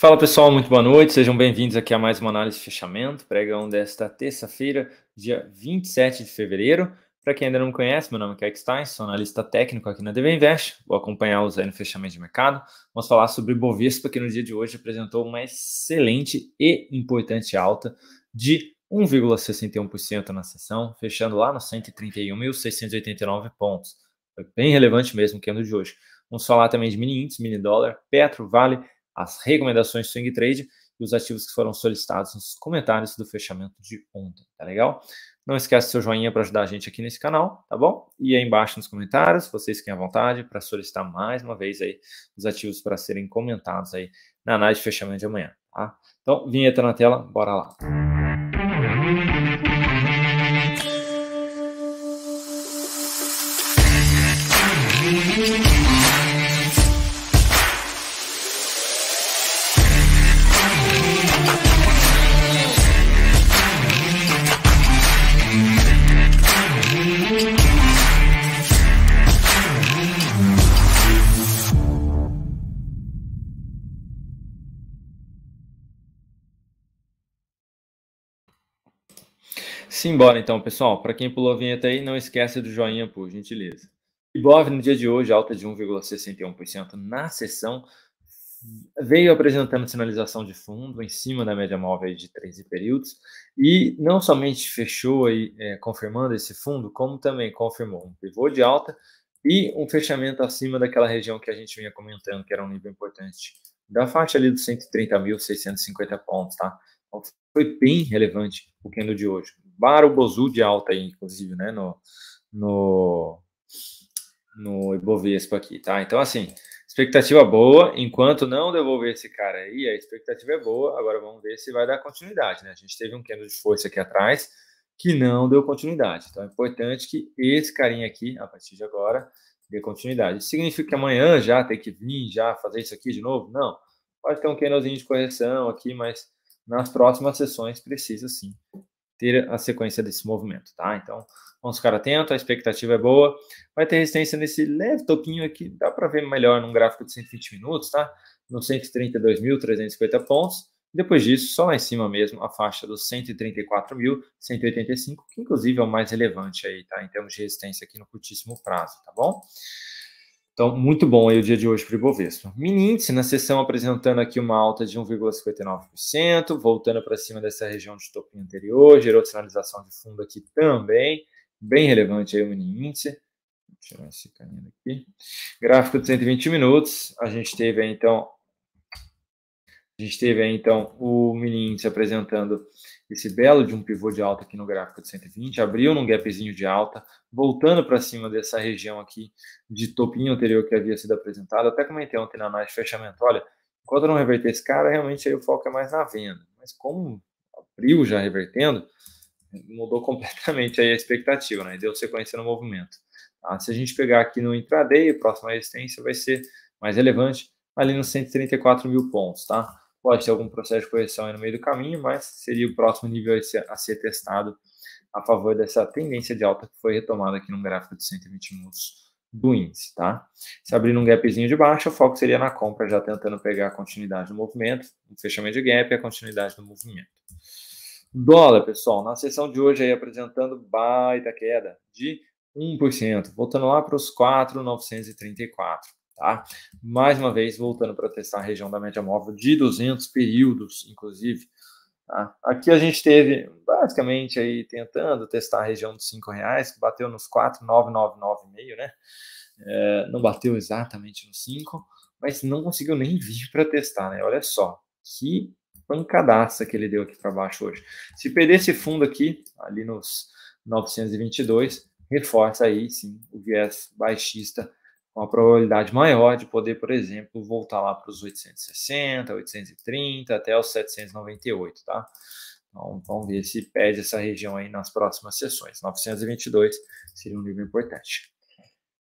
Fala pessoal, muito boa noite, sejam bem-vindos aqui a mais uma análise de fechamento, pregão desta terça-feira, dia 27 de fevereiro. Para quem ainda não me conhece, meu nome é Kaique Stein, sou analista técnico aqui na DB Invest, vou acompanhá-los aí no fechamento de mercado. Vamos falar sobre Bovespa, que no dia de hoje apresentou uma excelente e importante alta de 1,61% na sessão, fechando lá nos 131.689 pontos. Foi bem relevante mesmo que ano de hoje. Vamos falar também de mini índice, mini dólar, Petro, Vale, as recomendações do swing trade e os ativos que foram solicitados nos comentários do fechamento de ontem, tá legal? Não esquece seu joinha para ajudar a gente aqui nesse canal, tá bom? E aí embaixo nos comentários, vocês fiquem à vontade para solicitar mais uma vez aí os ativos para serem comentados aí na análise de fechamento de amanhã, tá? Então, vinheta na tela, bora lá. Música Simbora então, pessoal. Para quem pulou a vinheta aí, não esquece do joinha, por gentileza. Ibov no dia de hoje, alta de 1,61% na sessão, veio apresentando sinalização de fundo em cima da média móvel de 13 períodos e não somente fechou aí é, confirmando esse fundo, como também confirmou um pivô de alta e um fechamento acima daquela região que a gente vinha comentando, que era um nível importante, da faixa ali dos 130.650 pontos, tá? Então, foi bem relevante o candle de hoje, Bar o Bozu de alta aí, inclusive, né? No, no, no Ibovespa aqui, tá? Então, assim, expectativa boa. Enquanto não devolver esse cara aí, a expectativa é boa. Agora vamos ver se vai dar continuidade, né? A gente teve um candle de força aqui atrás que não deu continuidade. Então, é importante que esse carinha aqui, a partir de agora, dê continuidade. Isso significa que amanhã já tem que vir, já fazer isso aqui de novo? Não. Pode ter um candlezinho de correção aqui, mas nas próximas sessões precisa sim ter a sequência desse movimento, tá? Então, vamos ficar atento, a expectativa é boa. Vai ter resistência nesse leve topinho aqui, dá para ver melhor num gráfico de 120 minutos, tá? No 132.350 pontos. Depois disso, só lá em cima mesmo, a faixa dos 134.185, que inclusive é o mais relevante aí, tá? Em termos de resistência aqui no curtíssimo prazo, tá bom? Então, muito bom aí o dia de hoje para o Ibovespa. Mini índice na sessão apresentando aqui uma alta de 1,59%, voltando para cima dessa região de topinho anterior, gerou sinalização de fundo aqui também, bem relevante aí o mini índice. Vou tirar esse caminho aqui. Gráfico de 120 minutos, a gente teve aí, então a gente teve aí, então, o menino se apresentando esse belo de um pivô de alta aqui no gráfico de 120, abriu num gapzinho de alta, voltando para cima dessa região aqui de topinho anterior que havia sido apresentado. Até comentei ontem na análise de fechamento, olha, enquanto não reverter esse cara, realmente aí o foco é mais na venda. Mas como abriu já revertendo, mudou completamente aí a expectativa, né? Deu sequência no movimento. Tá? Se a gente pegar aqui no intraday, próxima resistência vai ser mais relevante ali nos 134 mil pontos, tá? Pode ter algum processo de correção aí no meio do caminho, mas seria o próximo nível a ser, a ser testado a favor dessa tendência de alta que foi retomada aqui no gráfico de 120 minutos do índice, tá? Se abrir um gapzinho de baixa, o foco seria na compra, já tentando pegar a continuidade do movimento, o fechamento de gap e a continuidade do movimento. Dólar, pessoal, na sessão de hoje aí apresentando baita queda de 1%, voltando lá para os 4,934 tá? Mais uma vez, voltando para testar a região da média móvel de 200 períodos, inclusive. Tá? Aqui a gente teve, basicamente, aí tentando testar a região dos R$ reais, que bateu nos 4,999,5, né? É, não bateu exatamente nos 5, mas não conseguiu nem vir para testar, né? Olha só, que pancadaça que ele deu aqui para baixo hoje. Se perder esse fundo aqui, ali nos 922, reforça aí sim o viés baixista uma probabilidade maior de poder, por exemplo, voltar lá para os 860, 830 até os 798, tá? Então, vamos ver se perde essa região aí nas próximas sessões. 922 seria um nível importante.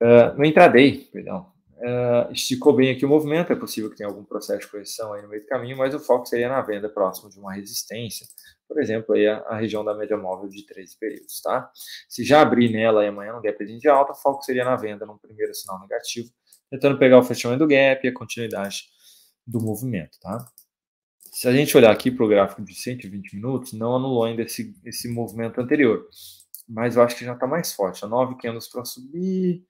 Uh, no intraday, perdão, Uh, esticou bem aqui o movimento, é possível que tenha algum processo de correção aí no meio do caminho, mas o foco seria na venda próximo de uma resistência, por exemplo, aí a, a região da média móvel de 13 períodos, tá? Se já abrir nela e amanhã um gap de alta, o foco seria na venda, num primeiro sinal negativo, tentando pegar o fechamento do gap e a continuidade do movimento, tá? Se a gente olhar aqui para o gráfico de 120 minutos, não anulou ainda esse, esse movimento anterior, mas eu acho que já está mais forte, a 9 candles para subir,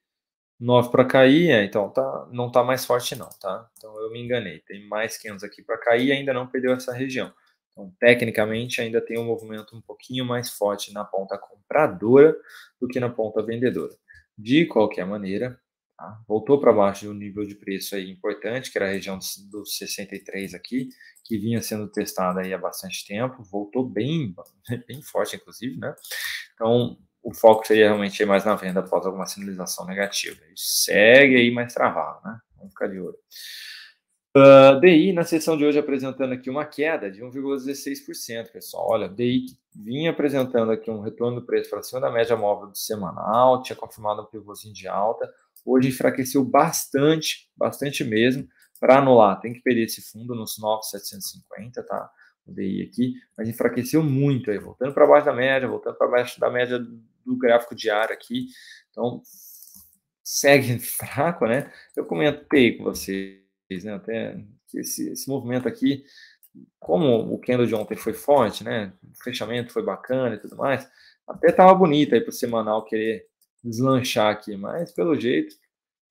9 para cair, é, então tá, não está mais forte não, tá? Então eu me enganei, tem mais 500 aqui para cair e ainda não perdeu essa região. Então, tecnicamente, ainda tem um movimento um pouquinho mais forte na ponta compradora do que na ponta vendedora. De qualquer maneira, tá? voltou para baixo de um nível de preço aí importante, que era a região dos 63 aqui, que vinha sendo testada aí há bastante tempo, voltou bem, bem forte, inclusive, né? Então, o foco seria realmente mais na venda após alguma sinalização negativa. Ele segue aí mais travado, né? Vamos ficar de olho. Uh, ah, DI na sessão de hoje apresentando aqui uma queda de 1,16%, pessoal. Olha, DI que vinha apresentando aqui um retorno do preço para cima da média móvel do semanal, tinha confirmado um pivôzinho de alta. Hoje enfraqueceu bastante, bastante mesmo, para anular. Tem que perder esse fundo nos 9,750, tá? O DI aqui, mas enfraqueceu muito aí, voltando para baixo da média, voltando para baixo da média do gráfico diário aqui. Então, segue fraco, né? Eu comentei com vocês, né, até que esse, esse movimento aqui, como o candle de ontem foi forte, né? O fechamento foi bacana e tudo mais, até tava bonito aí para o semanal querer deslanchar aqui, mas pelo jeito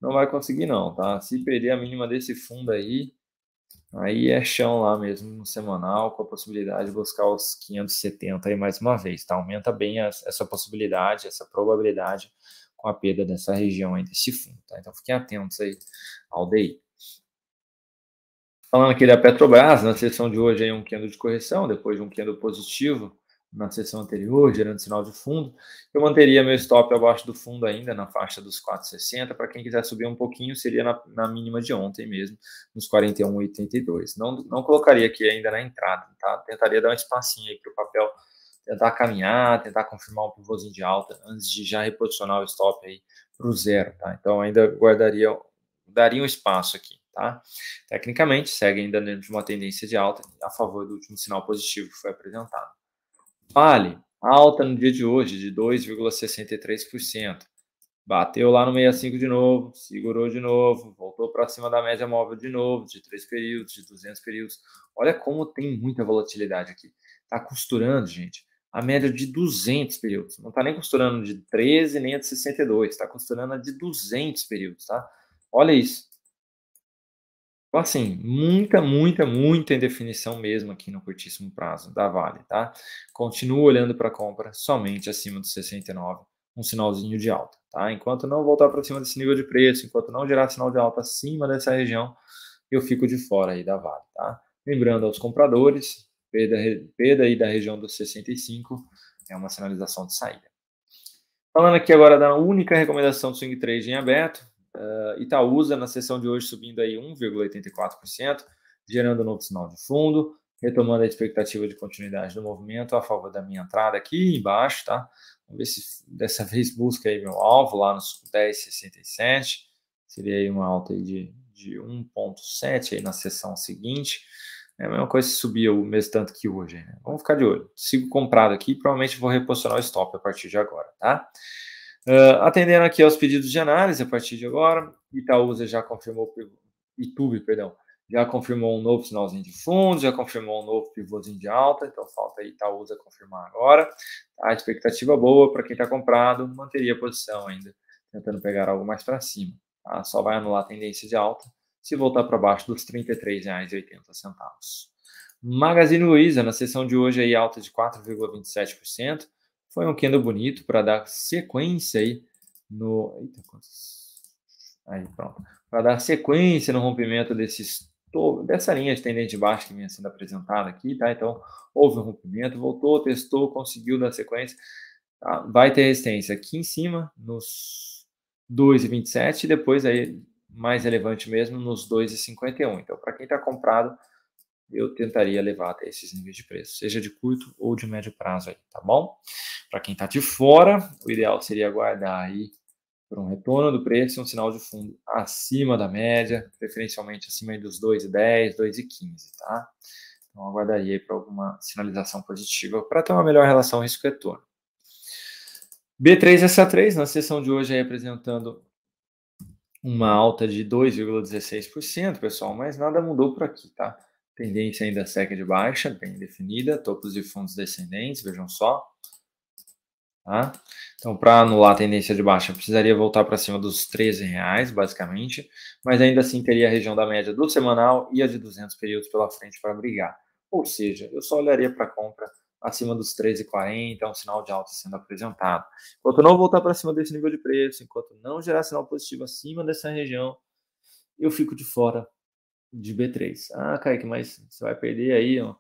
não vai conseguir não, tá? Se perder a mínima desse fundo aí, Aí é chão lá mesmo no semanal, com a possibilidade de buscar os 570 aí mais uma vez, tá? Aumenta bem as, essa possibilidade, essa probabilidade com a perda dessa região aí desse fundo, tá? Então fiquem atentos aí ao DI. Falando aqui da Petrobras, na sessão de hoje aí um quendo de correção, depois de um quendo positivo, na sessão anterior, gerando sinal de fundo. Eu manteria meu stop abaixo do fundo ainda, na faixa dos 4,60. Para quem quiser subir um pouquinho, seria na, na mínima de ontem mesmo, nos 41,82. Não, não colocaria aqui ainda na entrada, tá? Tentaria dar um espacinho aí para o papel tentar caminhar, tentar confirmar um pivôzinho de alta antes de já reposicionar o stop aí para o zero, tá? Então ainda guardaria, daria um espaço aqui, tá? Tecnicamente, segue ainda dentro de uma tendência de alta a favor do último sinal positivo que foi apresentado. Vale, alta no dia de hoje de 2,63%. Bateu lá no 65 de novo, segurou de novo, voltou para cima da média móvel de novo, de três períodos, de 200 períodos. Olha como tem muita volatilidade aqui. Está costurando, gente, a média de 200 períodos. Não está nem costurando de 13, nem de 62, está costurando a de 200 períodos, tá? Olha isso. Então, assim, muita, muita, muita indefinição mesmo aqui no curtíssimo prazo da Vale, tá? continuo olhando para compra somente acima dos 69, um sinalzinho de alta, tá? Enquanto não voltar para cima desse nível de preço, enquanto não gerar sinal de alta acima dessa região, eu fico de fora aí da Vale, tá? Lembrando aos compradores, perda, perda aí da região dos 65 é uma sinalização de saída. Falando aqui agora da única recomendação do swing trade em aberto, Uh, Itaúsa, na sessão de hoje, subindo aí 1,84%, gerando novo sinal de fundo, retomando a expectativa de continuidade do movimento a favor da minha entrada aqui embaixo, tá? Vamos ver se dessa vez busca aí meu alvo lá nos 10,67. Seria aí uma alta aí de, de 1,7 aí na sessão seguinte. É a mesma coisa se subir o mesmo tanto que hoje. Né? Vamos ficar de olho. Sigo comprado aqui, provavelmente vou reposicionar o stop a partir de agora, tá? Uh, ah, atendendo aqui aos pedidos de análise a partir de agora, Itaúsa já confirmou, Itube, perdão, já confirmou um novo sinalzinho de fundo, já confirmou um novo pivôzinho de alta, então falta Itaúsa confirmar agora. Tá, a expectativa boa para quem está comprado, manteria a posição ainda, tentando pegar algo mais para cima. Tá? Só vai anular a tendência de alta se voltar para baixo dos R$ 33,80. Magazine Luiza, na sessão de hoje, aí, alta de 4,27%. Foi um candle bonito para dar sequência aí no. Eita, Aí, pronto. Para dar sequência no rompimento desses dessa linha de tendência de baixo que vinha sendo apresentada aqui, tá? Então, houve um rompimento, voltou, testou, conseguiu dar sequência. Tá? Vai ter resistência aqui em cima, nos 2,27, e depois aí, mais relevante mesmo, nos 2,51. Então, para quem está comprado, eu tentaria levar até esses níveis de preço, seja de curto ou de médio prazo aí, tá bom? Para quem está de fora, o ideal seria aguardar aí por um retorno do preço e um sinal de fundo acima da média, preferencialmente acima dos 2,10, 2,15, tá? Então aguardaria aí para alguma sinalização positiva para ter uma melhor relação risco-retorno. B3SA3 na sessão de hoje aí apresentando uma alta de 2,16%, pessoal, mas nada mudou por aqui, tá? Tendência ainda seca de baixa, bem definida. Topos e fundos descendentes, vejam só. Tá? Então, para anular a tendência de baixa, precisaria voltar para cima dos 13 reais, basicamente, mas ainda assim teria a região da média do semanal e a de 200 períodos pela frente para brigar. Ou seja, eu só olharia para a compra acima dos 13,40, é um sinal de alta sendo apresentado. Enquanto não voltar para cima desse nível de preço, enquanto não gerar sinal positivo acima dessa região, eu fico de fora de B3. Ah, Kaique, mas você vai perder aí um,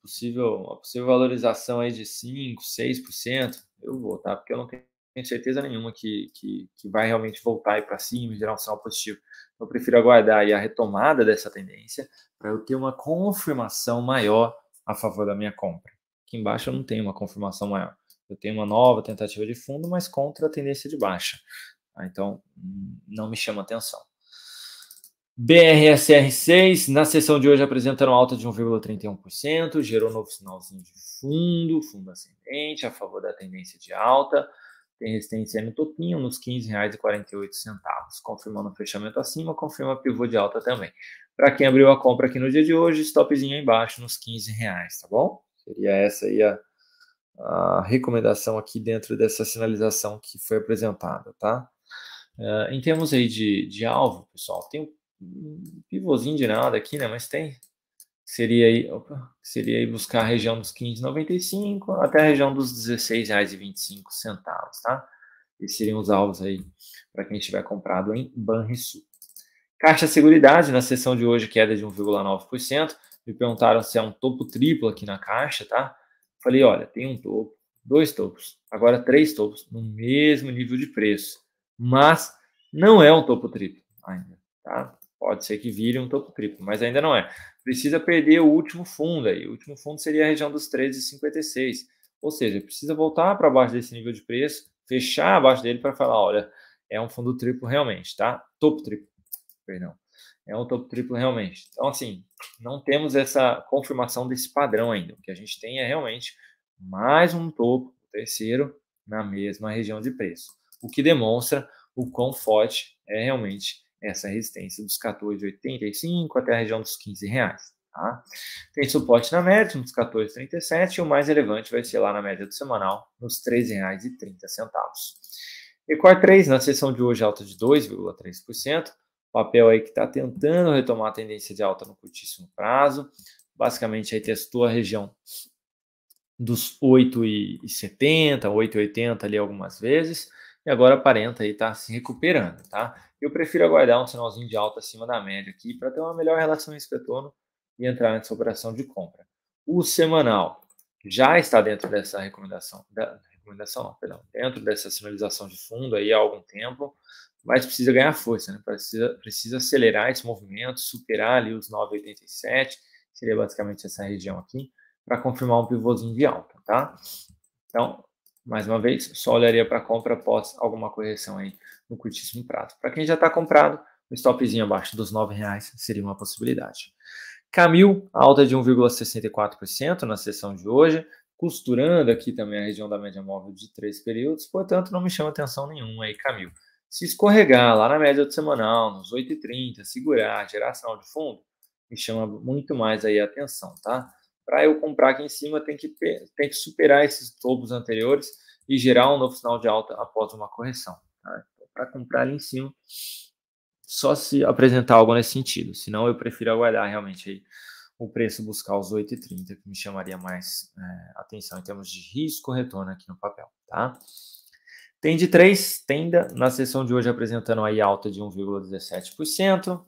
possível, uma possível valorização aí de 5, 6%. Eu vou, tá? Porque eu não tenho certeza nenhuma que, que, que vai realmente voltar aí para cima e gerar um sinal positivo. Eu prefiro aguardar aí a retomada dessa tendência para eu ter uma confirmação maior a favor da minha compra. Aqui embaixo eu não tenho uma confirmação maior. Eu tenho uma nova tentativa de fundo, mas contra a tendência de baixa. Tá? Então, hum, não me chama atenção. BRSR6, na sessão de hoje, apresentaram alta de 1,31%, gerou novo sinalzinho de fundo, fundo ascendente, a favor da tendência de alta. Tem resistência no topinho, nos R$ 15,48, confirmando o fechamento acima, confirma pivô de alta também. Para quem abriu a compra aqui no dia de hoje, stopzinho aí embaixo nos R$ reais, tá bom? Seria essa aí a, a recomendação aqui dentro dessa sinalização que foi apresentada, tá? Uh, em termos aí de, de alvo, pessoal, tem pivôzinho de nada aqui, né? Mas tem. Seria aí, opa, seria aí buscar a região dos 15,95 até a região dos R$16,25, tá? Esses seriam os alvos aí para quem estiver comprado em Banrisul. Caixa Seguridade, na sessão de hoje, queda de 1,9%. Me perguntaram se é um topo triplo aqui na caixa, tá? Falei, olha, tem um topo, dois topos, agora três topos, no mesmo nível de preço. Mas não é um topo triplo ainda, tá? Pode ser que vire um topo triplo, mas ainda não é. Precisa perder o último fundo aí. O último fundo seria a região dos 13,56. Ou seja, precisa voltar para baixo desse nível de preço, fechar abaixo dele para falar, olha, é um fundo triplo realmente, tá? Topo triplo, perdão. É um topo triplo realmente. Então, assim, não temos essa confirmação desse padrão ainda. O que a gente tem é realmente mais um topo, terceiro, na mesma região de preço. O que demonstra o quão forte é realmente essa resistência dos 14,85 até a região dos 15 reais. Tá? Tem suporte na média nos 14,37 e o mais relevante vai ser lá na média do semanal nos R$ 13,30. Ecor 3, na sessão de hoje, alta de 2,3%. Papel aí que está tentando retomar a tendência de alta no curtíssimo prazo. Basicamente, aí testou a região dos 8,70, 8,80 ali algumas vezes. E agora aparenta aí estar tá se recuperando, tá? Eu prefiro aguardar um sinalzinho de alta acima da média aqui para ter uma melhor relação risco-retorno e entrar nessa operação de compra. O semanal já está dentro dessa recomendação, da, recomendação não, perdão, dentro dessa sinalização de fundo aí há algum tempo, mas precisa ganhar força, né? precisa, precisa acelerar esse movimento, superar ali os 9,87, seria basicamente essa região aqui, para confirmar um pivôzinho de alta, tá? Então, mais uma vez, só olharia para compra após alguma correção aí no curtíssimo prazo. Para quem já está comprado, um stopzinho abaixo dos R$ reais seria uma possibilidade. Camil, alta de 1,64% na sessão de hoje, costurando aqui também a região da média móvel de três períodos, portanto, não me chama atenção nenhuma aí, Camil. Se escorregar lá na média do semanal, nos 8,30, segurar, gerar sinal de fundo, me chama muito mais aí a atenção, tá? Para eu comprar aqui em cima, tem que, tem que superar esses topos anteriores e gerar um novo sinal de alta após uma correção. Tá? para comprar ali em cima. Só se apresentar algo nesse sentido. Senão eu prefiro aguardar realmente aí o preço buscar os 8,30, que me chamaria mais é, atenção em termos de risco retorno aqui no papel, tá? Tende de 3, tenda, na sessão de hoje apresentando aí alta de 1,17%.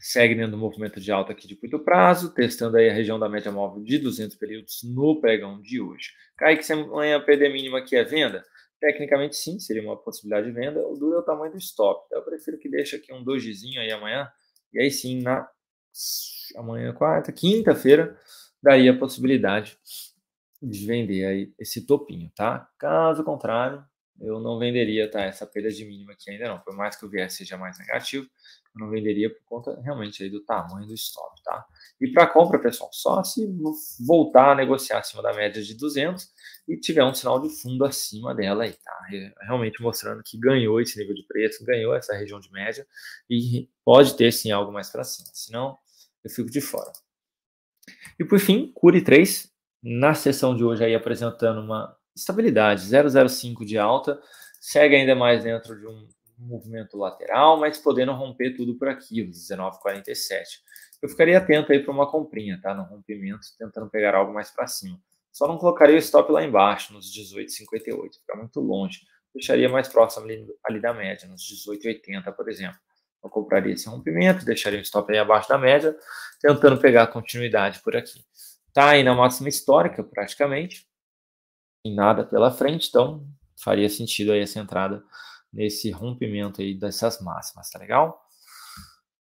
Segue dentro do movimento de alta aqui de curto prazo, testando aí a região da média móvel de 200 períodos no pregão de hoje. Cai que se amanhã perder mínima aqui é venda, Tecnicamente, sim, seria uma possibilidade de venda. O duro é o tamanho do stop. Então, tá? eu prefiro que deixe aqui um dojizinho aí amanhã. E aí sim, na amanhã, quarta, quinta-feira, daí a possibilidade de vender aí esse topinho, tá? Caso contrário, eu não venderia tá, essa perda de mínima aqui ainda não. Por mais que o viés seja mais negativo, eu não venderia por conta realmente aí do tamanho do stop, tá? E para compra, pessoal, só se voltar a negociar acima da média de 200 e tiver um sinal de fundo acima dela aí, tá? Realmente mostrando que ganhou esse nível de preço, ganhou essa região de média e pode ter sim algo mais para cima, senão eu fico de fora. E por fim, Cure 3, na sessão de hoje aí apresentando uma estabilidade, 0,05 de alta, segue ainda mais dentro de um movimento lateral, mas podendo romper tudo por aqui, 19,47. Eu ficaria atento aí para uma comprinha, tá? No rompimento, tentando pegar algo mais para cima. Só não colocaria o stop lá embaixo, nos 18,58, fica muito longe. Deixaria mais próximo ali, ali da média, nos 18,80, por exemplo. Eu compraria esse rompimento, deixaria o stop aí abaixo da média, tentando pegar continuidade por aqui. Tá aí na máxima histórica, praticamente em nada pela frente, então faria sentido aí essa entrada nesse rompimento aí dessas máximas, tá legal?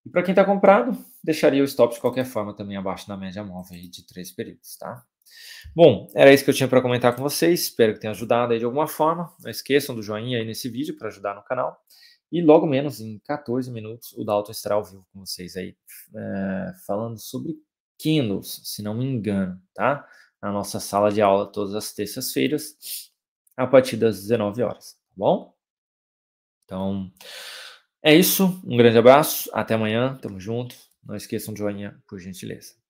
E para quem está comprado, deixaria o stop de qualquer forma também abaixo da média móvel aí de três períodos, tá? Bom, era isso que eu tinha para comentar com vocês. Espero que tenha ajudado aí de alguma forma. Não esqueçam do joinha aí nesse vídeo para ajudar no canal. E logo menos, em 14 minutos, o Dalton estará ao vivo com vocês aí, é, falando sobre Kindles, se não me engano, tá? na nossa sala de aula todas as terças-feiras, a partir das 19 horas, tá bom? Então, é isso. Um grande abraço. Até amanhã. Tamo junto. Não esqueçam de joinha, por gentileza.